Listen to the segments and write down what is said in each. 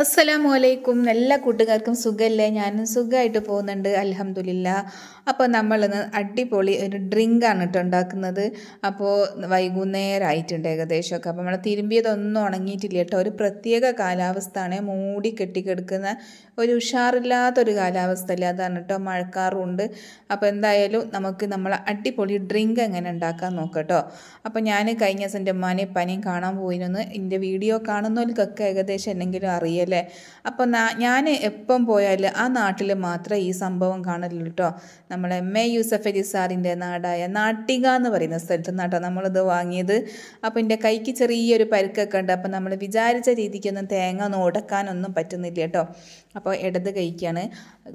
അസ്സലാമലൈക്കും എല്ലാ കൂട്ടുകാർക്കും സുഖമല്ലേ ഞാനും സുഖമായിട്ട് പോകുന്നുണ്ട് അലഹമുല്ല അപ്പോൾ നമ്മളിന്ന് അടിപൊളി ഒരു ഡ്രിങ്കാണ് കേട്ടോ ഉണ്ടാക്കുന്നത് അപ്പോൾ വൈകുന്നേരമായിട്ടുണ്ട് ഏകദേശമൊക്കെ അപ്പോൾ നമ്മൾ തിരുമ്പിയതൊന്നും ഉണങ്ങിയിട്ടില്ല കേട്ടോ ഒരു പ്രത്യേക കാലാവസ്ഥയാണ് മൂടി കെട്ടിക്കെടുക്കുന്ന ഒരു ഉഷാറില്ലാത്തൊരു കാലാവസ്ഥ അല്ലേ അതാണ് കേട്ടോ മഴക്കാറുണ്ട് അപ്പോൾ എന്തായാലും നമുക്ക് നമ്മൾ അടിപൊളി ഡ്രിങ്ക് എങ്ങനെ ഉണ്ടാക്കാൻ നോക്കാം കേട്ടോ അപ്പോൾ ഞാൻ കഴിഞ്ഞ ദിവസം എൻ്റെ ഉമ്മാനെ പനിയും കാണാൻ പോയിരുന്നു എൻ്റെ വീഡിയോ കാണുന്നവർക്കൊക്കെ ഏകദേശം എന്തെങ്കിലും അറിയാം അല്ലേ അപ്പോൾ ഞാൻ എപ്പം പോയാൽ ആ നാട്ടിൽ മാത്രമേ ഈ സംഭവം കാണലുള്ളൂ കേട്ടോ നമ്മളെ എം എ യൂസഫ് അലി സാറിൻ്റെ നാടായ നാട്ടിക എന്ന് പറയുന്ന സ്ഥലത്ത് നിന്നാട്ടോ നമ്മളിത് വാങ്ങിയത് അപ്പോൾ എൻ്റെ കൈക്ക് ചെറിയൊരു പരുക്കൊക്കെ ഉണ്ട് അപ്പോൾ നമ്മൾ വിചാരിച്ച രീതിക്കൊന്നും തേങ്ങ ഒന്നും ഉടക്കാനൊന്നും പറ്റുന്നില്ല കേട്ടോ അപ്പോൾ ഇടത് കൈക്കാണ്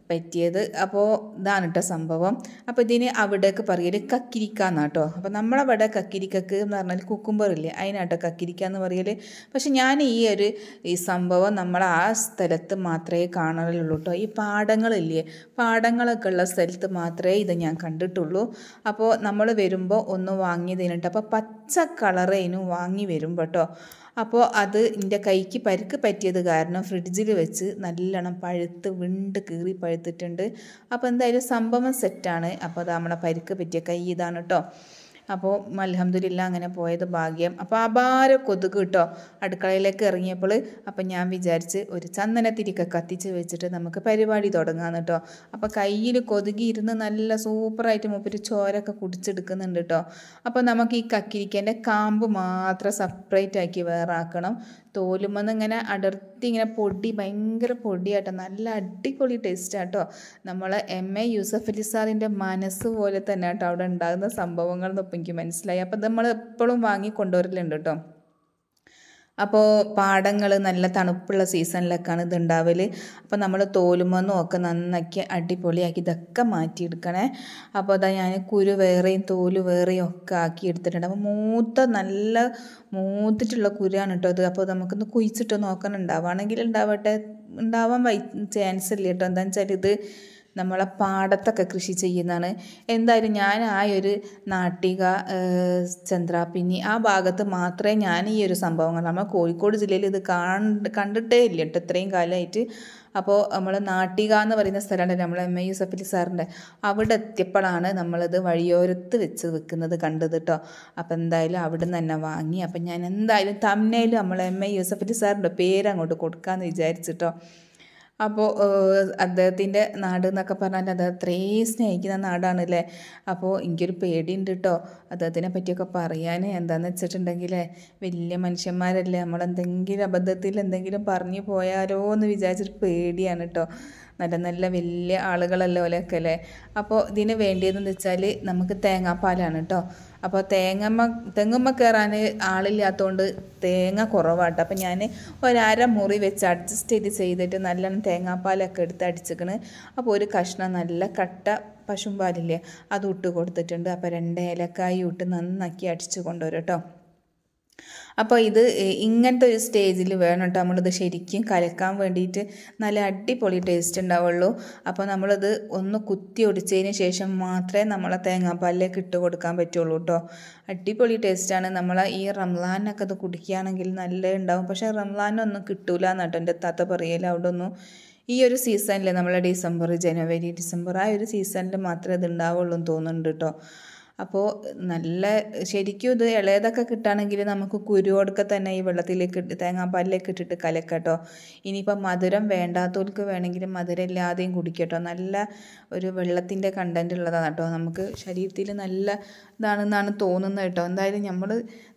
പറ്റിയത് അപ്പോൾ ഇതാണ് കേട്ടോ സംഭവം അപ്പോൾ ഇതിന് അവിടേക്ക് പറയല് കക്കിരിക്ക എന്നാണ് കേട്ടോ അപ്പോൾ നമ്മളവിടെ കക്കിരിക്കക്ക് എന്ന് പറഞ്ഞാൽ കുക്കുംബർ ഇല്ലേ അതിനാട്ടോ കക്കിരിക്ക എന്ന് പറയല് പക്ഷെ ഞാൻ ഈ ഒരു ഈ സംഭവം നമ്മൾ ആ സ്ഥലത്ത് മാത്രമേ കാണാറുള്ളൂ കേട്ടോ ഈ പാടങ്ങളില്ലേ പാടങ്ങളൊക്കെ ഉള്ള സ്ഥലത്ത് മാത്രമേ ഇത് ഞാൻ കണ്ടിട്ടുള്ളൂ അപ്പോൾ നമ്മൾ വരുമ്പോൾ ഒന്ന് വാങ്ങിയതിനുണ്ട് അപ്പോൾ പച്ച കളറേനും വാങ്ങി വരും കേട്ടോ അപ്പോൾ അത് എൻ്റെ കൈക്ക് പരുക്ക് പറ്റിയത് കാരണം ഫ്രിഡ്ജിൽ വെച്ച് നല്ലോണം പഴുത്ത് വിണ്ട് കീറി പഴുത്തിട്ടുണ്ട് അപ്പോൾ എന്തായാലും സംഭവം സെറ്റാണ് അപ്പോൾ അത് നമ്മളെ പരുക്ക് പറ്റിയ കൈ ഇതാണ് കേട്ടോ അപ്പോൾ അലഹമ്മദില്ല അങ്ങനെ പോയത് ഭാഗ്യം അപ്പോൾ അപാര കൊതുക് കിട്ടോ അടുക്കളയിലേക്ക് ഇറങ്ങിയപ്പോൾ അപ്പം ഞാൻ വിചാരിച്ച് ഒരു ചന്ദനത്തിരിക്ക കത്തിച്ച് വെച്ചിട്ട് നമുക്ക് പരിപാടി തുടങ്ങാമെന്ന് കേട്ടോ അപ്പോൾ കയ്യിൽ ഇരുന്ന് നല്ല സൂപ്പറായിട്ട് മൂപ്പര് ചോരൊക്കെ കുടിച്ചെടുക്കുന്നുണ്ട് കേട്ടോ അപ്പോൾ നമുക്ക് ഈ കക്കിരിക്കേൻ്റെ കാമ്പ് മാത്രം സെപ്പറേറ്റ് ആക്കി വേറെ ആക്കണം തോലുമെന്ന് ഇങ്ങനെ അടർത്തി ഇങ്ങനെ പൊടി ഭയങ്കര പൊടിയാട്ടോ നല്ല അടിപൊളി ടേസ്റ്റ് ആട്ടോ നമ്മൾ എം എ യൂസഫ് അലി സാറിൻ്റെ മനസ്സ് പോലെ തന്നെ കേട്ടോ അവിടെ ഉണ്ടാകുന്ന സംഭവങ്ങൾ എന്നൊപ്പം എനിക്ക് മനസ്സിലായി അപ്പം നമ്മൾ എപ്പോഴും വാങ്ങി കൊണ്ടുവരലുണ്ട് കേട്ടോ അപ്പോൾ പാടങ്ങൾ നല്ല തണുപ്പുള്ള സീസണിലൊക്കെയാണ് ഇത് ഉണ്ടാവൽ അപ്പോൾ നമ്മൾ തോലുമെന്നും ഒക്കെ നന്നാക്കി അടിപൊളിയാക്കി ഇതൊക്കെ മാറ്റിയെടുക്കണേ അപ്പോൾ അതാ ഞാൻ കുരു വേറെയും തോല് വേറെയും ഒക്കെ ആക്കി എടുത്തിട്ടുണ്ട് അപ്പോൾ മൂത്ത നല്ല മൂത്തിട്ടുള്ള കുരുവാണ് കേട്ടോ അത് അപ്പോൾ നമുക്കൊന്ന് കുഴിച്ചിട്ട് നോക്കണം ഉണ്ടാവുകയാണെങ്കിൽ ഉണ്ടാവട്ടെ ഉണ്ടാവാൻ ചാൻസ് ഇല്ല കേട്ടോ എന്താണെന്ന് വെച്ചാൽ ഇത് നമ്മളെ പാടത്തൊക്കെ കൃഷി ചെയ്യുന്നതാണ് എന്തായാലും ഞാൻ ആ ഒരു നാട്ടിക ചന്ദ്രാപിന്നി ആ ഭാഗത്ത് മാത്രമേ ഞാൻ ഈ ഒരു സംഭവങ്ങൾ നമ്മൾ കോഴിക്കോട് ജില്ലയിൽ ഇത് കണ്ടിട്ടേ ഇല്ല കേട്ടോ ഇത്രയും കാലമായിട്ട് അപ്പോൾ നമ്മൾ നാട്ടിക എന്ന് പറയുന്ന സ്ഥലമുണ്ട് നമ്മൾ എം ഐ യൂസഫ് അലി സാറിൻ്റെ അവിടെ എത്തിയപ്പോഴാണ് നമ്മളിത് വഴിയോരത്ത് വെച്ച് വെക്കുന്നത് കണ്ടത് കേട്ടോ അപ്പോൾ എന്തായാലും അവിടെ നിന്ന് തന്നെ വാങ്ങി അപ്പം ഞാൻ എന്തായാലും തമ്മനയിൽ നമ്മൾ എം ഐ യൂസഫ് അലി സാറിൻ്റെ പേര് അങ്ങോട്ട് കൊടുക്കാമെന്ന് വിചാരിച്ചിട്ടോ അപ്പോൾ അദ്ദേഹത്തിൻ്റെ നാട് എന്നൊക്കെ പറഞ്ഞാൽ അത് അത്രയും സ്നേഹിക്കുന്ന നാടാണല്ലേ അപ്പോൾ എനിക്കൊരു പേടിയുണ്ട് കേട്ടോ അദ്ദേഹത്തിനെ പറ്റിയൊക്കെ പറയാൻ എന്താണെന്ന് വെച്ചിട്ടുണ്ടെങ്കിൽ വലിയ മനുഷ്യന്മാരല്ലേ നമ്മളെന്തെങ്കിലും അബദ്ധത്തിൽ എന്തെങ്കിലും പറഞ്ഞു പോയാലോ എന്ന് വിചാരിച്ചിട്ട് പേടിയാണ് കേട്ടോ നല്ല നല്ല വലിയ ആളുകളല്ലേ ഓലൊക്കെ അല്ലേ അപ്പോൾ ഇതിന് വേണ്ടിയതെന്ന് വെച്ചാൽ നമുക്ക് തേങ്ങാപ്പാലാണ് കേട്ടോ അപ്പോൾ തേങ്ങമ്മ തെങ്ങമ്മ കയറാൻ ആളില്ലാത്തതുകൊണ്ട് തേങ്ങ കുറവാട്ടോ അപ്പോൾ ഞാൻ ഒരര മുറി വെച്ച് അഡ്ജസ്റ്റ് ചെയ്ത് ചെയ്തിട്ട് നല്ലോണം തേങ്ങാപ്പാലൊക്കെ എടുത്ത് അടിച്ചിക്കണ് അപ്പോൾ ഒരു കഷ്ണം നല്ല കട്ട പശുമ്പാലില്ലേ അത് ഇട്ട് കൊടുത്തിട്ടുണ്ട് അപ്പോൾ രണ്ട് ഏലക്കായി ഇട്ട് നന്നാക്കി അടിച്ച് കൊണ്ടുവരും കേട്ടോ അപ്പോൾ ഇത് ഇങ്ങനത്തെ ഒരു സ്റ്റേജിൽ വേണം കേട്ടോ നമ്മളിത് ശരിക്കും കലക്കാൻ വേണ്ടിയിട്ട് നല്ല അടിപൊളി ടേസ്റ്റ് ഉണ്ടാവുള്ളൂ അപ്പോൾ നമ്മളിത് ഒന്ന് കുത്തി ഒടിച്ചതിന് ശേഷം മാത്രമേ നമ്മളെ തേങ്ങാപ്പാലിലേക്ക് ഇട്ട് കൊടുക്കാൻ പറ്റുള്ളൂ കേട്ടോ അടിപൊളി ടേസ്റ്റാണ് നമ്മൾ ഈ റംലാനൊക്കെ ഇത് കുടിക്കുകയാണെങ്കിൽ നല്ല ഉണ്ടാവും പക്ഷേ റംലാനൊന്നും കിട്ടൂല എന്നാട്ടോ എൻ്റെ തത്ത പറയല അവിടെ ഒന്നും ഈ ഒരു സീസണിൽ നമ്മളെ ഡിസംബർ ജനുവരി ഡിസംബർ ആ ഒരു സീസണിൽ മാത്രമേ ഇത് ഉണ്ടാവുള്ളൂ എന്ന് തോന്നുന്നുണ്ട് കേട്ടോ അപ്പോൾ നല്ല ശരിക്കും ഇത് ഇളയതൊക്കെ കിട്ടുകയാണെങ്കിൽ നമുക്ക് കുരുവോടൊക്കെ തന്നെ ഈ വെള്ളത്തിലേക്ക് ഇട്ട് തേങ്ങാപ്പാലിലേക്ക് ഇട്ടിട്ട് കലക്കട്ടോ ഇനിയിപ്പോൾ മധുരം വേണ്ടാത്തവർക്ക് വേണമെങ്കിൽ മധുരം ഇല്ലാതെയും കുടിക്കട്ടോ നല്ല ഒരു വെള്ളത്തിൻ്റെ കണ്ടൻറ് ഉള്ളതാണ് കേട്ടോ നമുക്ക് ശരീരത്തിൽ നല്ല ഇതാണെന്നാണ് തോന്നുന്നത് കേട്ടോ എന്തായാലും നമ്മൾ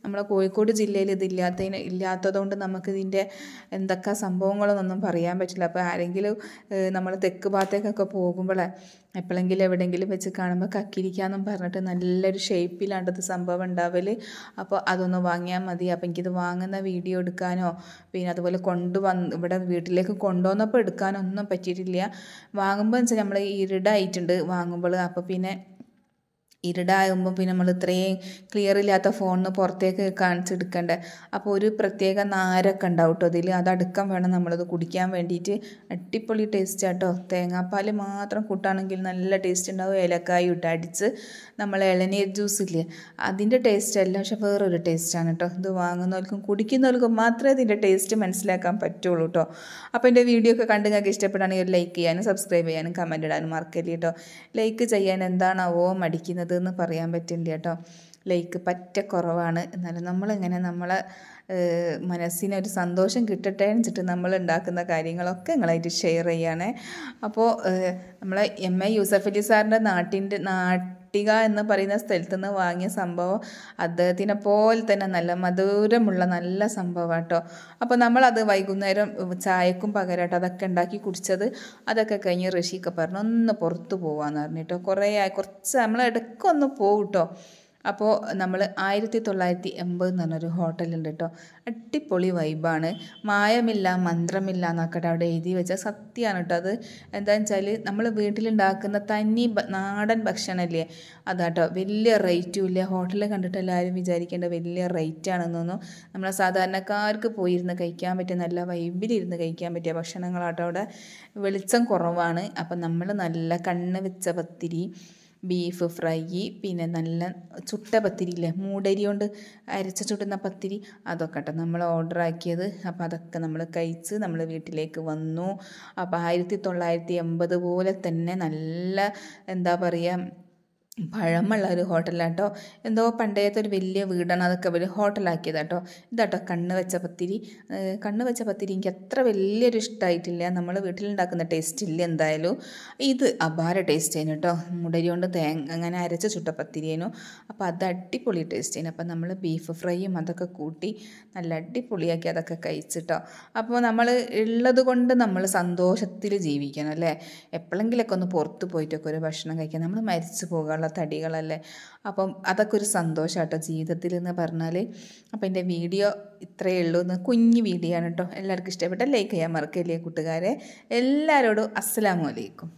നമ്മുടെ കോഴിക്കോട് ജില്ലയിൽ ഇതില്ലാത്തതിന് ഇല്ലാത്തതുകൊണ്ട് നമുക്കിതിൻ്റെ എന്തൊക്കെ സംഭവങ്ങളൊന്നും പറയാൻ പറ്റില്ല അപ്പോൾ ആരെങ്കിലും നമ്മൾ തെക്ക് ഭാഗത്തേക്കൊക്കെ പോകുമ്പോൾ എപ്പോഴെങ്കിലും എവിടെയെങ്കിലും വെച്ച് കാണുമ്പോൾ കക്കിരിക്കാന്നും പറഞ്ഞിട്ട് നല്ലൊരു ഷേപ്പിലാണ്ടത് സംഭവം ഉണ്ടാവൽ അപ്പോൾ അതൊന്ന് വാങ്ങിയാൽ മതി അപ്പോൾ എനിക്കിത് വാങ്ങുന്ന വീഡിയോ എടുക്കാനോ പിന്നെ അതുപോലെ കൊണ്ടുവന്ന് ഇവിടെ വീട്ടിലേക്ക് കൊണ്ടുവന്നപ്പോൾ എടുക്കാനൊന്നും പറ്റിയിട്ടില്ല വാങ്ങുമ്പോൾ വെച്ചാൽ നമ്മൾ ഇരുടായിട്ടുണ്ട് വാങ്ങുമ്പോൾ അപ്പോൾ പിന്നെ ഇരുടാകുമ്പോൾ പിന്നെ നമ്മൾ ഇത്രയും ക്ലിയർ ഇല്ലാത്ത ഫോണിന് പുറത്തേക്ക് കാണിച്ചെടുക്കണ്ടേ അപ്പോൾ ഒരു പ്രത്യേക നാരൊക്കെ ഉണ്ടാവും കേട്ടോ അതിൽ അതടുക്കം വേണം നമ്മളത് കുടിക്കാൻ വേണ്ടിയിട്ട് അടിപൊളി ടേസ്റ്റ് ആട്ടോ തേങ്ങാപ്പാൽ മാത്രം കൂട്ടാണെങ്കിൽ നല്ല ടേസ്റ്റ് ഉണ്ടാവും ഏലക്കായ ഇട്ട് അടിച്ച് നമ്മൾ ഇളനീർ ജ്യൂസ് ഇല്ലേ അതിൻ്റെ ടേസ്റ്റ് അല്ല പക്ഷെ വേറൊരു ടേസ്റ്റാണ് കേട്ടോ ഇത് വാങ്ങുന്നവർക്കും കുടിക്കുന്നവർക്കും മാത്രമേ ഇതിൻ്റെ ടേസ്റ്റ് മനസ്സിലാക്കാൻ പറ്റുള്ളൂ കേട്ടോ അപ്പോൾ എൻ്റെ വീഡിയോ ഒക്കെ കണ്ട് നിങ്ങൾക്ക് ഇഷ്ടപ്പെടുകയാണെങ്കിൽ ലൈക്ക് ചെയ്യാനും സബ്സ്ക്രൈബ് ചെയ്യാനും കമൻറ്റ് ഇടാനും മറക്കല്ലേ കേട്ടോ ലൈക്ക് ചെയ്യാൻ എന്താണാവോ മടിക്കുന്നത് എന്ന് പറയാൻ പറ്റില്ല കേട്ടോ ലൈക്ക് പറ്റ കുറവാണ് എന്നാലും നമ്മളിങ്ങനെ നമ്മളെ മനസ്സിനൊരു സന്തോഷം കിട്ടട്ടെ എന്ന് വെച്ചിട്ട് നമ്മൾ ഉണ്ടാക്കുന്ന കാര്യങ്ങളൊക്കെ നിങ്ങളായിട്ട് ഷെയർ ചെയ്യുകയാണ് അപ്പോൾ നമ്മളെ എം എ യൂസഫലി സാറിൻ്റെ നാട്ടിൻ്റെ നാട്ട് പട്ടിക എന്ന് പറയുന്ന സ്ഥലത്ത് നിന്ന് വാങ്ങിയ സംഭവം അദ്ദേഹത്തിനെ പോലെ തന്നെ നല്ല മധുരമുള്ള നല്ല സംഭവം കേട്ടോ അപ്പോൾ നമ്മളത് വൈകുന്നേരം ചായക്കും പകരമായിട്ട് അതൊക്കെ ഉണ്ടാക്കി കുടിച്ചത് അതൊക്കെ കഴിഞ്ഞ് ഋഷിയൊക്കെ പറഞ്ഞു ഒന്ന് പുറത്ത് പോവാന്ന് പറഞ്ഞിട്ടോ കുറേ ആയി കുറച്ച് നമ്മൾ ഇടയ്ക്കൊന്ന് പോകും കേട്ടോ അപ്പോൾ നമ്മൾ ആയിരത്തി തൊള്ളായിരത്തി എൺപത് എന്ന് പറഞ്ഞൊരു ഹോട്ടലുണ്ട് കേട്ടോ അടിപൊളി വൈബാണ് മായമില്ല മന്ത്രമില്ല എന്നൊക്കെ അവിടെ എഴുതി വെച്ചാൽ സത്യമാണ് കേട്ടോ അത് എന്താണെന്ന് വെച്ചാൽ നമ്മൾ വീട്ടിലുണ്ടാക്കുന്ന തനി നാടൻ ഭക്ഷണമല്ലേ അതാട്ടോ വലിയ റേറ്റും ഇല്ല ഹോട്ടലിൽ കണ്ടിട്ട് എല്ലാവരും വിചാരിക്കേണ്ട വലിയ റേറ്റ് ആണെന്നൊന്നും നമ്മളെ സാധാരണക്കാർക്ക് പോയിരുന്ന് കഴിക്കാൻ പറ്റിയ നല്ല വൈബിലിരുന്ന് കഴിക്കാൻ പറ്റിയ ഭക്ഷണങ്ങളാട്ടോ അവിടെ വെളിച്ചം കുറവാണ് അപ്പം നമ്മൾ നല്ല കണ്ണ് വെച്ച പത്തിരി ബീഫ് ഫ്രൈ പിന്നെ നല്ല ചുട്ട ഇല്ലേ മൂടരി കൊണ്ട് അരച്ച ചുട്ടുന്ന പത്തിരി അതൊക്കെ കേട്ടോ നമ്മൾ ഓർഡർ ആക്കിയത് അപ്പോൾ അതൊക്കെ നമ്മൾ കഴിച്ച് നമ്മൾ വീട്ടിലേക്ക് വന്നു അപ്പോൾ ആയിരത്തി തൊള്ളായിരത്തി എൺപത് പോലെ തന്നെ നല്ല എന്താ പറയുക പഴമുള്ള ഒരു ഹോട്ടലാട്ടോ എന്തോ പണ്ടേത്തെ ഒരു വലിയ വീടാണ് അതൊക്കെ ഒരു ഹോട്ടലാക്കിയതാട്ടോ ഇതാട്ടോ കണ്ണ് വെച്ച പത്തിരി കണ്ണ് വെച്ച പത്തിരി എനിക്ക് അത്ര വലിയൊരു ഇഷ്ടമായിട്ടില്ല നമ്മൾ വീട്ടിലുണ്ടാക്കുന്ന ടേസ്റ്റ് ഇല്ല എന്തായാലും ഇത് അപാര ടേസ്റ്റ് ചെയ്യുന്നു കേട്ടോ മുടരി കൊണ്ട് തേങ്ങ അങ്ങനെ അരച്ച ചുട്ട പത്തിരിയേനു അപ്പോൾ അത് അടിപൊളി ടേസ്റ്റ് ചെയ്യുന്നു അപ്പോൾ നമ്മൾ ബീഫ് ഫ്രൈയും അതൊക്കെ കൂട്ടി നല്ല അടിപൊളിയാക്കി അതൊക്കെ കഴിച്ചിട്ടോ അപ്പോൾ നമ്മൾ ഉള്ളത് കൊണ്ട് നമ്മൾ സന്തോഷത്തിൽ ജീവിക്കണം അല്ലേ എപ്പോഴെങ്കിലൊക്കെ ഒന്ന് പുറത്ത് പോയിട്ടൊക്കെ ഒരു ഭക്ഷണം കഴിക്കാം നമ്മൾ മരിച്ചു പോകാനുള്ള നമ്മളെ തടികളല്ലേ അപ്പം അതൊക്കെ ഒരു സന്തോഷം കേട്ടോ ജീവിതത്തിൽ എന്ന് പറഞ്ഞാൽ അപ്പം എൻ്റെ വീഡിയോ ഇത്രയേ ഉള്ളൂ എന്ന് കുഞ്ഞു വീഡിയോ ആണ് കേട്ടോ എല്ലാവർക്കും ഇഷ്ടപ്പെട്ട ലൈക്ക് ചെയ്യാൻ മറക്കല്ലേ കൂട്ടുകാരെ എല്ലാവരോടും അസ്സലാമലൈക്കും